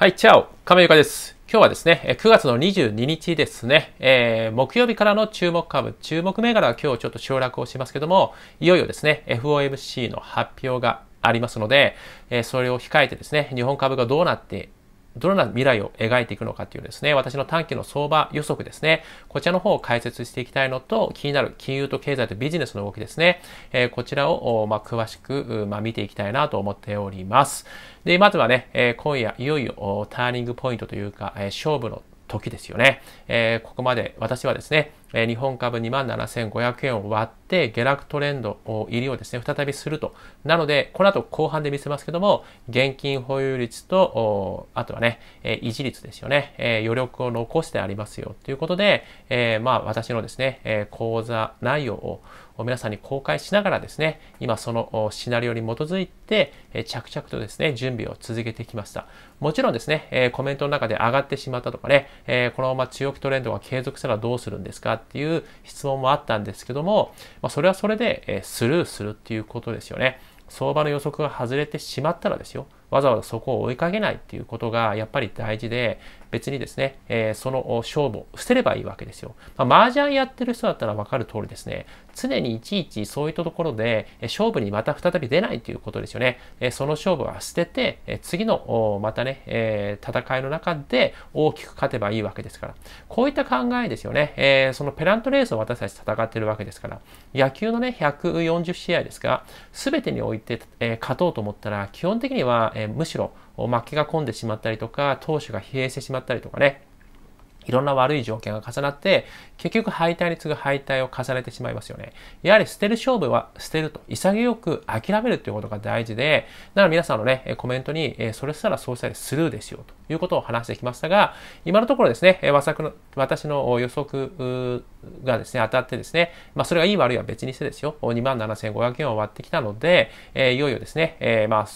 はい、チャオ亀岡です。今日はですね、9月の22日ですね、えー、木曜日からの注目株、注目銘柄は今日ちょっと省略をしますけども、いよいよですね、FOMC の発表がありますので、えー、それを控えてですね、日本株がどうなってどのような未来を描いていくのかっていうですね、私の短期の相場予測ですね、こちらの方を解説していきたいのと、気になる金融と経済とビジネスの動きですね、えこちらを、ま詳しく、ま見ていきたいなと思っております。で、まずはね、え今夜いよいよターニングポイントというか、え勝負の時ですよね。えー、ここまで私はですね、え日本株2万7500円を割って下落トレンド入りをですね、再びすると。なので、この後後半で見せますけども、現金保有率と、あとはね、え維持率ですよね、え余力を残してありますよということで、えー、まあ私のですね、え講座内容を皆さんに公開しながらですね、今そのシナリオに基づいて、着々とですね、準備を続けてきました。もちろんですね、コメントの中で上がってしまったとかね、このまま強気トレンドが継続したらどうするんですかっていう質問もあったんですけども、まそれはそれでスルーするっていうことですよね。相場の予測が外れてしまったらですよ。わざわざそこを追いかけないっていうことがやっぱり大事で、別にですね、えー、その勝負を捨てればいいわけですよ。まあ、麻雀やってる人だったらわかる通りですね、常にいちいちそういったところで、勝負にまた再び出ないということですよね。えその勝負は捨てて、え次のまたね、え戦いの中で大きく勝てばいいわけですから。こういった考えですよね。えそのペラントレースを私たち戦ってるわけですから、野球のね、140試合ですが、全てにおいて、え勝とうと思ったら、基本的には、えむしろ負けが込んでしまったりとか、投手が疲弊してしまったりとかね、いろんな悪い条件が重なって、結局敗退に次ぐ敗退を重ねてしまいますよね。やはり捨てる勝負は捨てると、潔く諦めるということが大事で、だから皆さんのね、コメントに、それすらそうしたりスルーですよということを話してきましたが、今のところですね、私の予測がですね、当たってですね、まあそれがいい悪いは別にしてですよ、2 7500円を割ってきたので、いよいよですね、まあ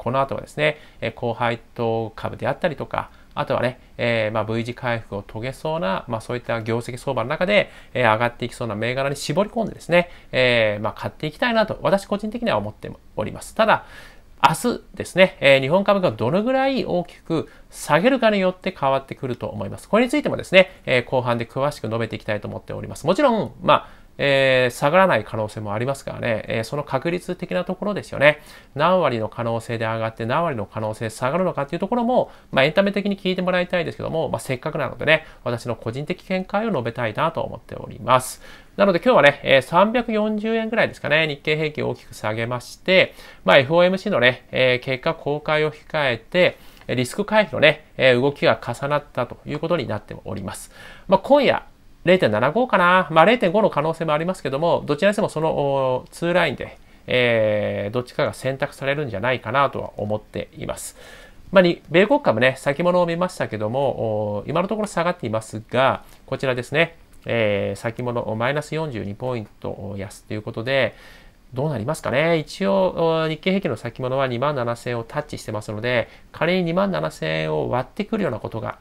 この後はですね、え高配当株であったりとか、あとはね、えー、まあ V 字回復を遂げそうな、まあ、そういった業績相場の中で、えー、上がっていきそうな銘柄に絞り込んでですね、えー、まあ買っていきたいなと、私個人的には思っております。ただ、明日ですね、えー、日本株がどのぐらい大きく下げるかによって変わってくると思います。これについてもですね、えー、後半で詳しく述べていきたいと思っております。もちろん、まあ、えー、下がらない可能性もありますからね、えー、その確率的なところですよね。何割の可能性で上がって何割の可能性下がるのかっていうところも、まあ、エンタメ的に聞いてもらいたいですけども、まあ、せっかくなのでね、私の個人的見解を述べたいなと思っております。なので今日はね、え340円ぐらいですかね、日経平均を大きく下げまして、まあ、FOMC のね、えー、結果公開を控えて、リスク回避のね、動きが重なったということになっております。まあ、今夜、0.75かな、まあ、0.5の可能性もありますけども、どちらにしてもその2ラインで、えー、どっちかが選択されるんじゃないかなとは思っています。まあ、に米国株ね、先物を見ましたけども、今のところ下がっていますが、こちらですね、えー、先物マイナス42ポイント安ということで、どうなりますかね一応、日経平均の先物は2万7000円をタッチしてますので、仮に2万7000円を割ってくるようなことが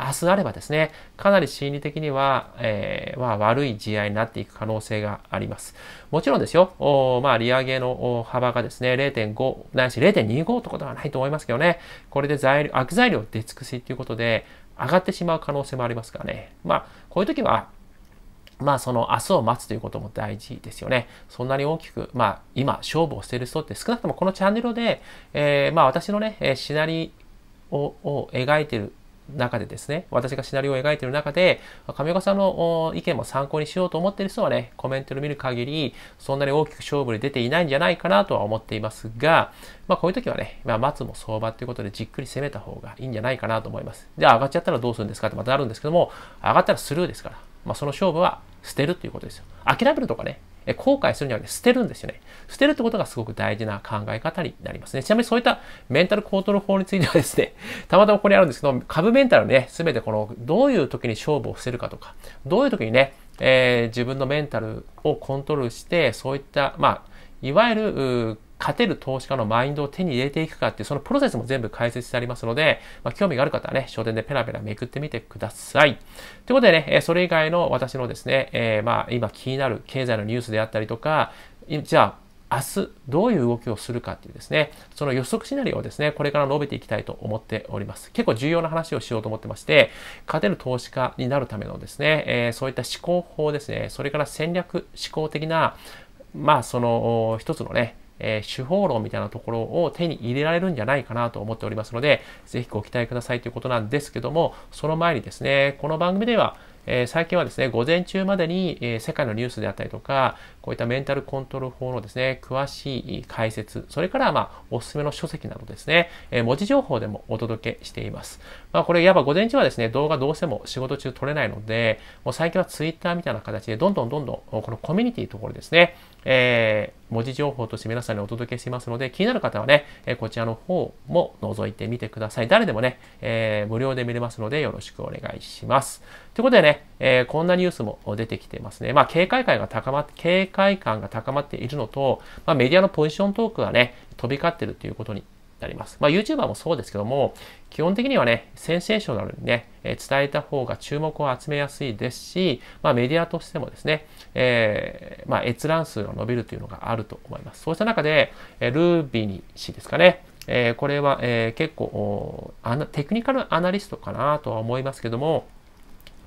明日あればですね、かなり心理的には、えー、あ、悪い試合になっていく可能性があります。もちろんですよ、おまあ、利上げの幅がですね、0.5、ないし0.25ってことはないと思いますけどね、これで材料悪材料出尽くしということで、上がってしまう可能性もありますからね。まあ、こういう時は、まあその明日を待つということも大事ですよね。そんなに大きく、まあ今勝負をしている人って少なくともこのチャンネルで、えー、まあ私のね、シナリオを描いている中でですね、私がシナリオを描いている中で、上岡さんの意見も参考にしようと思っている人はね、コメントを見る限り、そんなに大きく勝負に出ていないんじゃないかなとは思っていますが、まあこういう時はね、まあ松も相場ということでじっくり攻めた方がいいんじゃないかなと思います。じゃあ上がっちゃったらどうするんですかってまたあるんですけども、上がったらスルーですから、まあその勝負は捨てるということですよ。諦めるとかね、え後悔するにはね、捨てるんですよね。捨てるってことがすごく大事な考え方になりますね。ちなみにそういったメンタルコントロール法についてはですね、たまたまここにあるんですけど、株メンタルね、すべてこの、どういう時に勝負をしてるかとか、どういう時にね、えー、自分のメンタルをコントロールして、そういった、まあ、いわゆる、勝てる投資家のマインドを手に入れていくかっていうそのプロセスも全部解説してありますので、まあ、興味がある方はね、書店でペラペラめくってみてください。ということでね、それ以外の私のですね、えー、まあ今気になる経済のニュースであったりとか、じゃあ明日どういう動きをするかっていうですね、その予測シナリオをですね、これから述べていきたいと思っております。結構重要な話をしようと思ってまして、勝てる投資家になるためのですね、えー、そういった思考法ですね、それから戦略思考的な、まあその一つのね、えー、手法論みたいなところを手に入れられるんじゃないかなと思っておりますので、ぜひご期待くださいということなんですけども、その前にですね、この番組では、えー、最近はですね、午前中までに、えー、世界のニュースであったりとか、こういったメンタルコントロール法のですね、詳しい解説、それからまあ、おすすめの書籍などですね、えー、文字情報でもお届けしています。まあ、これ、やっば午前中はですね、動画どうしても仕事中撮れないので、もう最近は Twitter みたいな形で、どんどんどんどん、このコミュニティのところですね、えー、文字情報として皆さんにお届けしますので、気になる方はね、えー、こちらの方も覗いてみてください。誰でもね、えー、無料で見れますので、よろしくお願いします。ということでね、えー、こんなニュースも出てきてますね。まあ、警戒感が高まって、警戒感が高まっているのと、まあ、メディアのポジショントークがね、飛び交ってるということになります。まあ、YouTuber もそうですけども、基本的にはね、センセーショナルにね、えー、伝えた方が注目を集めやすいですし、まあ、メディアとしてもですね、えー、まあ、閲覧数が伸びるというのがあると思います。そうした中で、えー、ルービニ氏ですかね、えこれは、え結構あテクニカルアナリストかなとは思いますけども、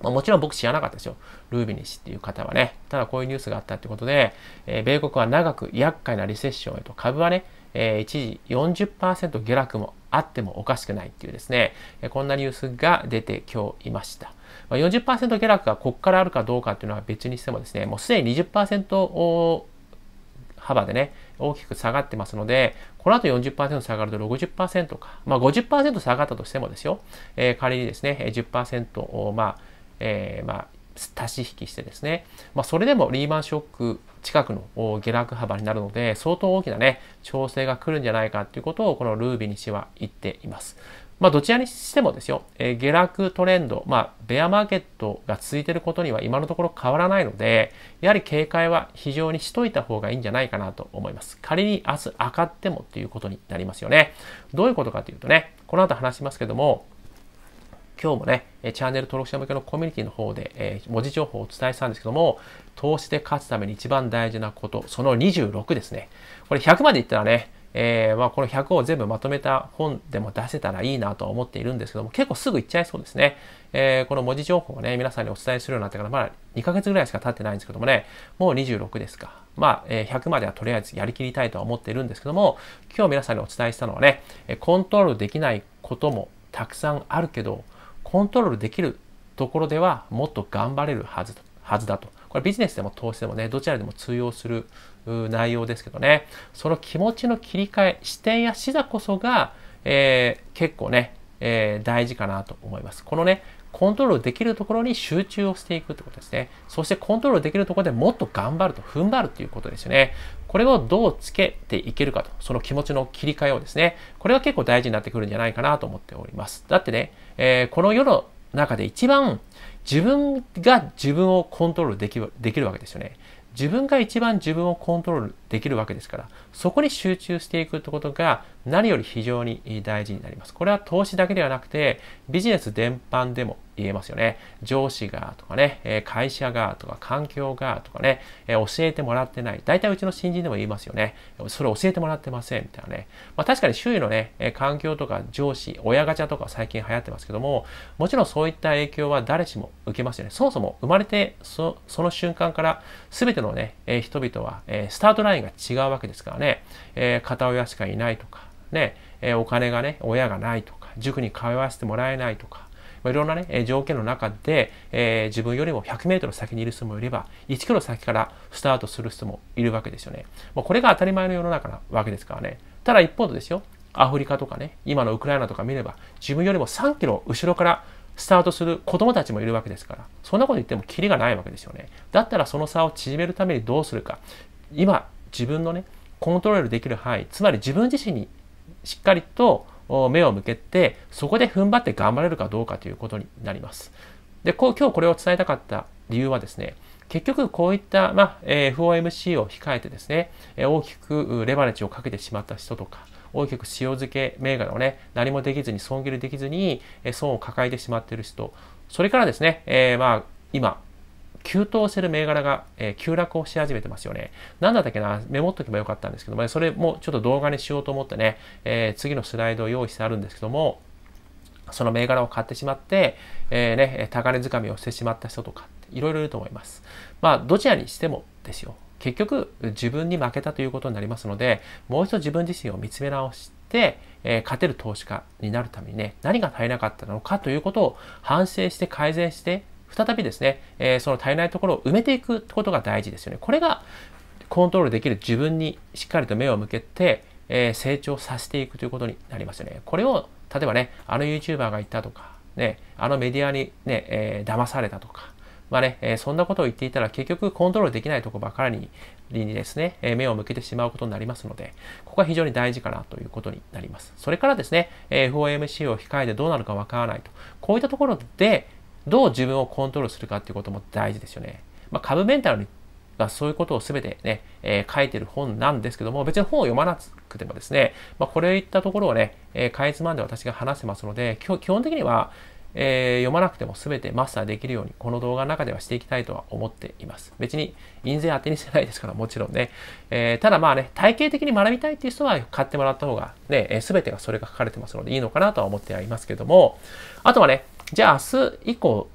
まあ、もちろん僕知らなかったですよ。ルービニ氏っていう方はね。ただこういうニュースがあったということで、えー、米国は長く厄介なリセッションへと株はね、えー、一時40%下落もあってもおかしくないっていうですね、えー、こんなニュースが出て今日いました。まあ、40%下落がここからあるかどうかっていうのは別にしてもですね、もうすでに20%幅でね、大きく下がってますので、この後40%下がると60%か、まあ50%下がったとしてもですよ、えー、仮にですね、10%をまあ、えー、まあ、足し引きしてですね、まあ、それでもリーマンショック近くの下落幅になるので、相当大きなね、調整が来るんじゃないかということを、このルービーにしは言っています。まあ、どちらにしてもですよ、えー、下落トレンド、まあ、ベアマーケットが続いていることには今のところ変わらないので、やはり警戒は非常にしといた方がいいんじゃないかなと思います。仮に明日上がってもっていうことになりますよね。どういうことかというとね、この後話しますけども、今日もね、チャンネル登録者向けのコミュニティの方で、え文字情報をお伝えしたんですけども、投資で勝つために一番大事なこと、その26ですね。これ100までいったらね、えー、まあ、この100を全部まとめた本でも出せたらいいなと思っているんですけども、結構すぐいっちゃいそうですね。えー、この文字情報をね、皆さんにお伝えするようになってから、まだ2ヶ月ぐらいしか経ってないんですけどもね、もう26ですか。まあ、え100まではとりあえずやりきりたいとは思っているんですけども、今日皆さんにお伝えしたのはね、コントロールできないこともたくさんあるけど、コントロールできるところではもっと頑張れるはずはずだと。これビジネスでも投資でもね、どちらでも通用する内容ですけどね、その気持ちの切り替え、視点や視座こそが、えー、結構ね、えー、大事かなと思います。このね、コントロールできるところに集中をしていくってことですね。そしてコントロールできるところでもっと頑張ると、踏ん張るということですよね。これをどうつけていけるかと、その気持ちの切り替えをですね、これは結構大事になってくるんじゃないかなと思っております。だってね、えー、この世の中で一番自分が自分をコントロールできるわけですよね。自分が一番自分をコントロールできるわけですから、そこに集中していくってことが何より非常に大事になります。これは投資だけではなくて、ビジネス全般でも言えますよね。上司がとかね、え会社がとか環境がとかね、え教えてもらってない。大体うちの新人でも言いますよね。それ教えてもらってませんみたいなね。まあ、確かに周囲のね、え環境とか上司、親ガチャとか最近流行ってますけども、もちろんそういった影響は誰しも受けますよね。そもそも生まれてその瞬間から全てのね、え人々は、えスタートラインが違うわけですからね、え片親しかいないとか、ね、えお金がね、親がないとか、塾に通わせてもらえないとか、まあ、いろんなね、え条件の中で、えー、自分よりも100メートル先にいる人もいれば、1キロ先からスタートする人もいるわけですよね。もうこれが当たり前の世の中なわけですからね。ただ一方でですよ、アフリカとかね、今のウクライナとか見れば、自分よりも3キロ後ろからスタートする子供たちもいるわけですから、そんなこと言ってもキリがないわけですよね。だったらその差を縮めるためにどうするか。今、自分のね、コントロールできる範囲、つまり自分自身にしっかりと目を向けて、そこで踏ん張って頑張れるかどうかということになります。で、こう今日これを伝えたかった理由はですね、結局こういった、まあえー、FOMC を控えてですね、え大きくレバレッジをかけてしまった人とか、大きく塩漬け銘柄をね、何もできずに損切りできずに、え損を抱えてしまっている人、それからですね、えまあ、今、急騰してる銘柄が、え急落をし始めてますよね。なんだったっけな、メモっとけばよかったんですけども、ね、それもちょっと動画にしようと思ってね、え次のスライドを用意してあるんですけども、その銘柄を買ってしまって、えー、ね、高値掴みをしてしまった人とかっていろいろいると思います。まあ、どちらにしてもですよ。結局、自分に負けたということになりますので、もう一度自分自身を見つめ直して、えー、勝てる投資家になるためにね、何が足りなかったのかということを反省して改善して、再びですね、えー、その足りないところを埋めていくことが大事ですよね。これがコントロールできる自分にしっかりと目を向けて、えー、成長させていくということになりますよね。これを、例えばね、あの YouTuber が言ったとか、ね、あのメディアにね、えー、騙されたとか、まあね、えー、そんなことを言っていたら結局コントロールできないとこばかりにですね、えー、目を向けてしまうことになりますので、ここは非常に大事かなということになります。それからですね、えー、FOMC を控えてどうなるかわからないと。こういったところで、どう自分をコントロールするかっていうことも大事ですよね。まあ、株メンタルがそういうことを全てね、えー、書いてる本なんですけども、別に本を読まなくてもですね、まあ、これいったところをね、えー、かいつまんで私が話せますので、基本的には、えー、読まなくても全てマスターできるように、この動画の中ではしていきたいとは思っています。別に印税当てにしてないですから、もちろんね。えー、ただまあね、体系的に学びたいっていう人は買ってもらった方がね、えー、全てがそれが書かれてますのでいいのかなとは思ってはいますけども、あとはね、じゃあ明日以降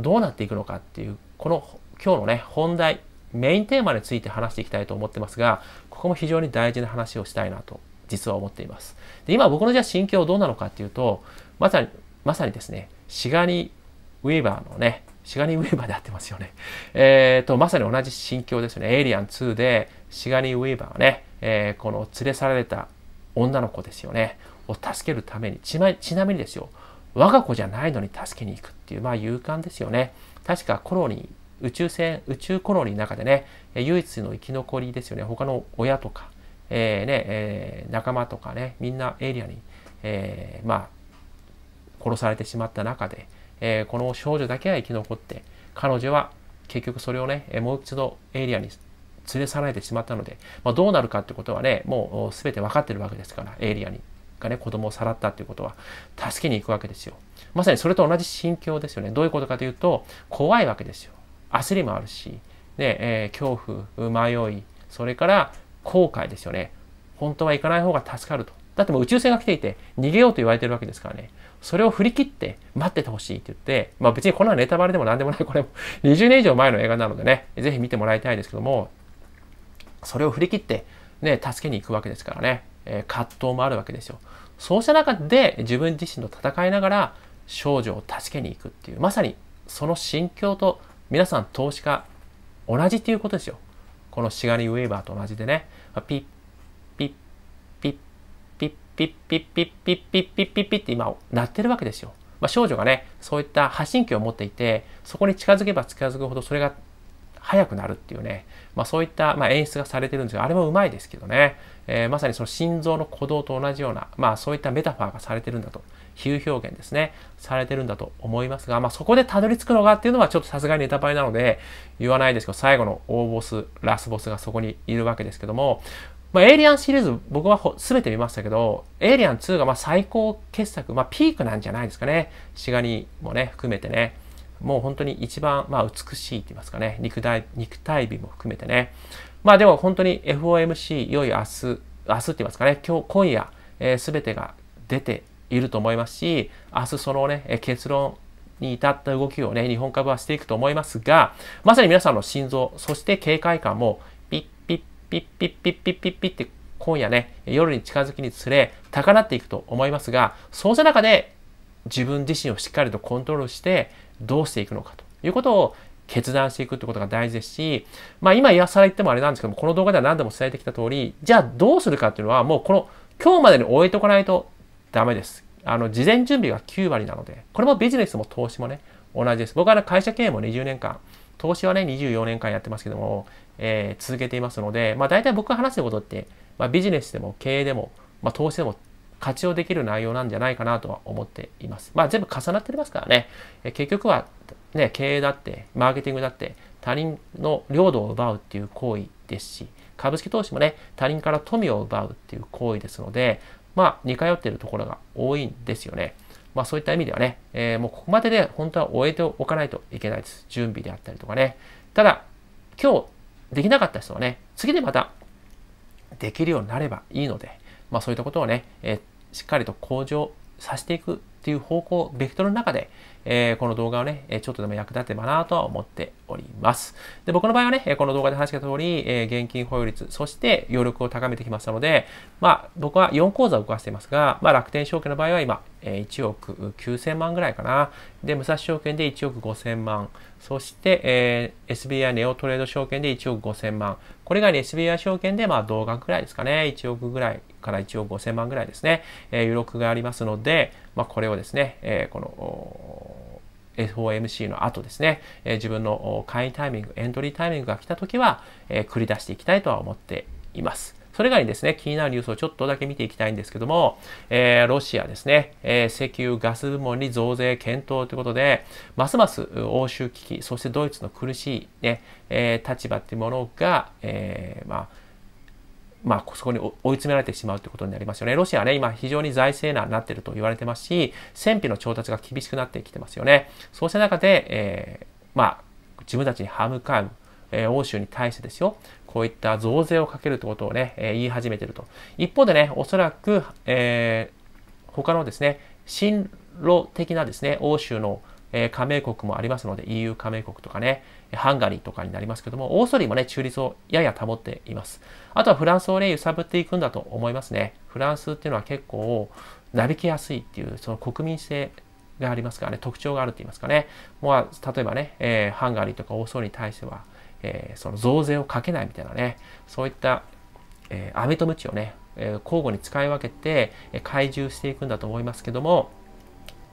どうなっていくのかっていう、この今日のね、本題、メインテーマについて話していきたいと思ってますが、ここも非常に大事な話をしたいなと、実は思っています。で今僕のじゃあ心境どうなのかっていうと、まさに、まさにですね、シガニウィーバーのね、シガニウィーバーであってますよね。えっ、ー、と、まさに同じ心境ですね。エイリアン2で、シガニウィーバーはね、えー、この連れ去られた女の子ですよね。を助けるために、ちなみにですよ、我が子じゃないのに助けに行くっていう、まあ勇敢ですよね。確かコロニー、宇宙船、宇宙コロニーの中でね、唯一の生き残りですよね。他の親とか、えー、ね、えー、仲間とかね、みんなエリアに、えー、まあ、殺されてしまった中で、えー、この少女だけは生き残って、彼女は結局それをね、もう一度エイリアンに連れ去られてしまったので、まあ、どうなるかってことはね、もう全て分かってるわけですから、エイリアに。がね、子供をさらったっていうことは、助けに行くわけですよ。まさにそれと同じ心境ですよね。どういうことかというと、怖いわけですよ。焦りもあるし、ね、えー、恐怖、迷い、それから後悔ですよね。本当は行かない方が助かると。だってもう宇宙船が来ていて、逃げようと言われてるわけですからね。それを振り切って待っててほしいって言って、まあ別にこんなネタバレでも何でもない、これも20年以上前の映画なのでね、ぜひ見てもらいたいですけども、それを振り切って、ね、助けに行くわけですからね。え葛藤もあるわけですよ。そうした中で自分自身と戦いながら少女を助けに行くっていう、まさにその心境と皆さん投資家同じっていうことですよ。このシガリウェーバーと同じでね、ピッピッピッピッピッピッピッピッピッピッピッピッって今鳴ってるわけですよ。まあ、少女がね、そういった発信機を持っていて、そこに近づけば近づくほどそれが速くなるっていうね、まあ、そういった、まあ、演出がされてるんですが、あれもうまいですけどね、えー、まさにその心臓の鼓動と同じような、まあ、そういったメタファーがされてるんだと、比喩表現ですね、されてるんだと思いますが、まあ、そこでたどり着くのがっていうのはちょっとさすがにネタバレなので言わないですけど、最後の大ボス、ラスボスがそこにいるわけですけども、まあ、エイリアンシリーズ僕は全て見ましたけど、エイリアン2がま最高傑作、まピークなんじゃないですかね。シガニーもね、含めてね。もう本当に一番、まあ、美しいと言いますかね肉体、肉体美も含めてね。まあでも本当に FOMC、いよいよ明日、明日って言いますかね、今日、今夜、えー、てが出ていると思いますし、明日そのね、結論に至った動きをね、日本株はしていくと思いますが、まさに皆さんの心臓、そして警戒感も、ピッピッピッピッピッピッピッピッって今夜ね、夜に近づきにつれ高鳴っていくと思いますが、そうした中で自分自身をしっかりとコントロールして、どうしていくのかということを決断していくってことが大事ですし、まあ今今更言ってもあれなんですけども、この動画では何度も伝えてきた通り、じゃあどうするかっていうのはもうこの今日までに終えておかないとダメです。あの、事前準備が9割なので、これもビジネスも投資もね、同じです。僕は会社経営も20年間、投資はね、24年間やってますけども、えー、続けていますので、まあ大体僕が話してることって、まあビジネスでも経営でも、まあ投資でも活用できる内容なんじゃないかなとは思っています。まあ全部重なってますからね。え結局はね、経営だって、マーケティングだって、他人の領土を奪うっていう行為ですし、株式投資もね、他人から富を奪うっていう行為ですので、まあ似通っているところが多いんですよね。まあそういった意味ではね、えー、もうここまでで本当は終えておかないといけないです。準備であったりとかね。ただ、今日できなかった人はね、次でまたできるようになればいいので、まあ、そういったことをね、えー、しっかりと向上させていくっていう方向、ベクトルの中で、えー、この動画をね、ちょっとでも役立てばなとは思っております。で、僕の場合はね、この動画で話した通り、えー、現金保有率、そして余力を高めてきましたので、まあ、僕は4口座を動かしていますが、まあ、楽天証券の場合は今、えー、1億9000万ぐらいかな。で、武蔵証券で1億5000万。そして、えー、SBI ネオトレード証券で1億5000万。これが SBI 証券で、まあ、同額ぐらいですかね。1億ぐらいから1億5000万ぐらいですね。えー、余力がありますので、まあ、これをですね、えー、この FOMC の後ですね、えー、自分の会員タイミング、エントリータイミングが来た時は、えー、繰り出していきたいとは思っています。それ以外にですね、気になるニュースをちょっとだけ見ていきたいんですけども、えー、ロシアですね、えー、石油ガス部門に増税検討ということで、ますます欧州危機、そしてドイツの苦しいね、えー、立場っていうものが、えまあまあ、そこに追い詰められてしまうということになりますよね。ロシアはね、今非常に財政難になっていると言われてますし、戦費の調達が厳しくなってきてますよね。そうした中で、えー、まあ、自分たちに歯向かう、えー、欧州に対してですよ、こういった増税をかけるということをね、えー、言い始めていると。一方でね、おそらく、えー、他のですね、進路的なですね、欧州のえ加盟国もありますので EU 加盟国とかね、ハンガリーとかになりますけども、オーストリアもね、中立をやや保っています。あとはフランスをね、揺さぶっていくんだと思いますね。フランスっていうのは結構、なびきやすいっていう、その国民性がありますからね、特徴があるって言いますかね。もう例えばね、えー、ハンガリーとかオーストリアに対しては、えー、その増税をかけないみたいなね、そういった、えー、飴とチをね、えー、交互に使い分けて、えー、懐柔していくんだと思いますけども、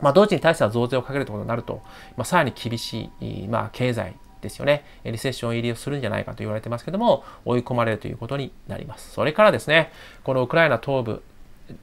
まあ、同時に対しては増税をかけるということになると、まあ、さらに厳しい、まあ、経済ですよね、リセッション入りをするんじゃないかと言われてますけども、追い込まれるということになります。それからですね、このウクライナ東部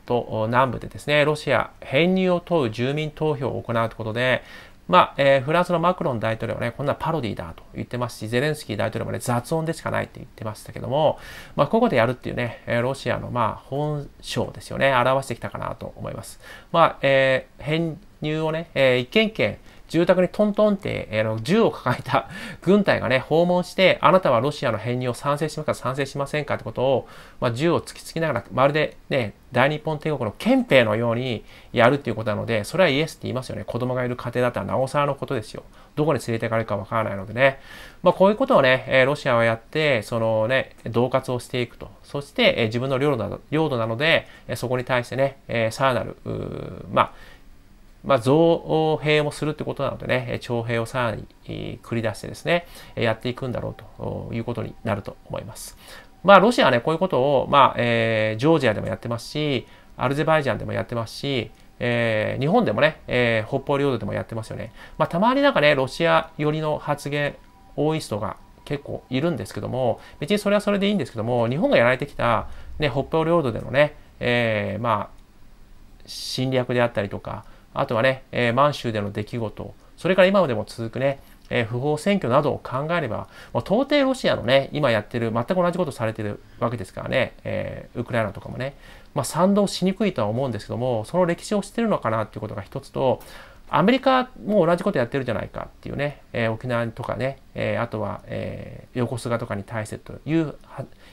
と南部でですね、ロシア編入を問う住民投票を行うということで、まあ、えー、フランスのマクロン大統領はね、こんなパロディだと言ってますし、ゼレンスキー大統領もね、雑音でしかないって言ってましたけども、まあ、ここでやるっていうね、えロシアのまあ、本性ですよね、表してきたかなと思います。まあ、えー、入をね、えー、一軒一軒住宅にトントンって、えー、の銃を抱えた 軍隊がね、訪問して、あなたはロシアの編入を賛成しますか、賛成しませんかってことを、まあ、銃を突きつけながら、まるでね、大日本帝国の憲兵のようにやるっていうことなので、それはイエスって言いますよね。子供がいる家庭だったらなおさらのことですよ。どこに連れていかれるかわからないのでね。まあ、こういうことをね、えロシアはやって、そのね、恫喝をしていくと。そして、え自分の領土なので、そこに対してね、えさらなる、まあ、まあ、増兵をするってことなのでね、徴兵をさらに繰り出してですね、やっていくんだろうということになると思います。まあ、ロシアはね、こういうことを、まあ、えー、ジョージアでもやってますし、アルゼバイジャンでもやってますし、えー、日本でもね、えー、北方領土でもやってますよね。まあ、たまになんかね、ロシア寄りの発言、多い人が結構いるんですけども、別にそれはそれでいいんですけども、日本がやられてきた、ね、北方領土でのね、えー、まあ、侵略であったりとか、あとはね、えー、満州での出来事、それから今までも続くね、えー、不法占拠などを考えれば、もう到底ロシアのね、今やってる、全く同じことされてるわけですからね、えー、ウクライナとかもね、まあ、賛同しにくいとは思うんですけども、その歴史を知ってるのかなっていうことが一つと、アメリカも同じことやってるじゃないかっていうね、えー、沖縄とかね、えー、あとは、えー、横須賀とかに対してという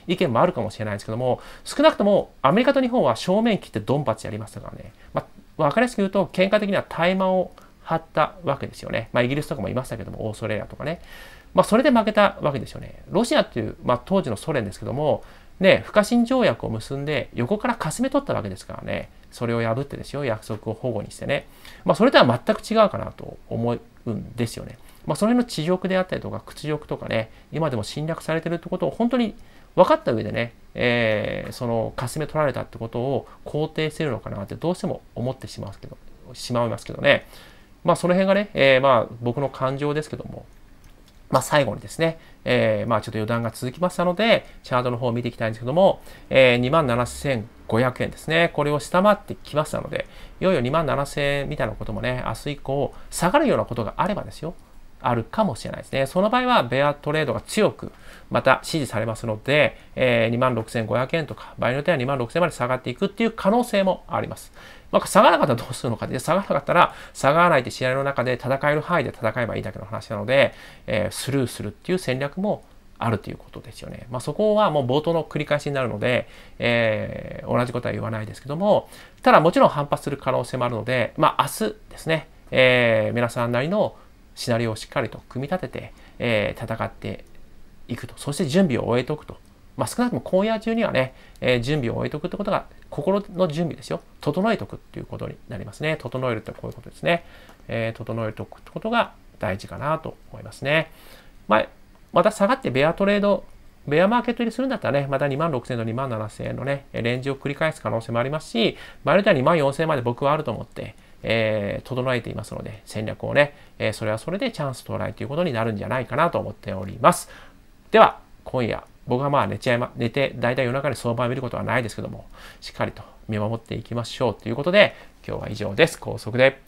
意見もあるかもしれないですけども、少なくともアメリカと日本は正面切ってドンバチやりましたからね、まあ分かりやすく言うと、喧嘩的には大麻を張ったわけですよね。まあ、イギリスとかもいましたけども、オーストラリアとかね。まあ、それで負けたわけですよね。ロシアっていう、まあ、当時のソ連ですけども、ね、不可侵条約を結んで、横からかすめ取ったわけですからね。それを破ってですよ、約束を保護にしてね。まあ、それとは全く違うかなと思うんですよね。まあ、その辺の地獄であったりとか、屈辱とかね、今でも侵略されてるってことを本当に分かった上でね、えー、その霞め取られたってことを肯定してるのかなってどうしても思ってしまうけど、しまいますけどね。まあその辺がね、えー、まあ僕の感情ですけども、まあ最後にですね、えー、まあちょっと余談が続きましたので、チャートの方を見ていきたいんですけども、えー、27,500円ですね。これを下回ってきましたので、いよいよ27,000円みたいなこともね、明日以降下がるようなことがあればですよ。あるかもしれないですね。その場合は、ベアトレードが強く、また支持されますので、えー、26,500円とか、場合によっては26,000円まで下がっていくっていう可能性もあります。まあ、下がらなかったらどうするのかで、下がらなかったら、下がらないって試合の中で戦える範囲で戦えばいいだけの話なので、えー、スルーするっていう戦略もあるということですよね。まあ、そこはもう冒頭の繰り返しになるので、えー、同じことは言わないですけども、ただもちろん反発する可能性もあるので、まあ、明日ですね、えー、皆さんなりのシナリオをしっかりと組み立てて、えー、戦っていくと。そして準備を終えておくと。まあ、少なくとも今夜中にはね、えー、準備を終えておくってことが、心の準備ですよ。整えておくっていうことになりますね。整えるってこういうことですね。えー、整えておくってことが大事かなと思いますね。まあ、また下がってベアトレード、ベアマーケット入りするんだったらね、また2万6000円と2万7000円のね、レンジを繰り返す可能性もありますし、ま合によは2万4000円まで僕はあると思って、えー、整えていますので、戦略をね、えー、それはそれでチャンス到来ということになるんじゃないかなと思っております。では、今夜、僕はまあ寝ちゃいま、寝て、だいたい夜中に相場を見ることはないですけども、しっかりと見守っていきましょうということで、今日は以上です。高速で。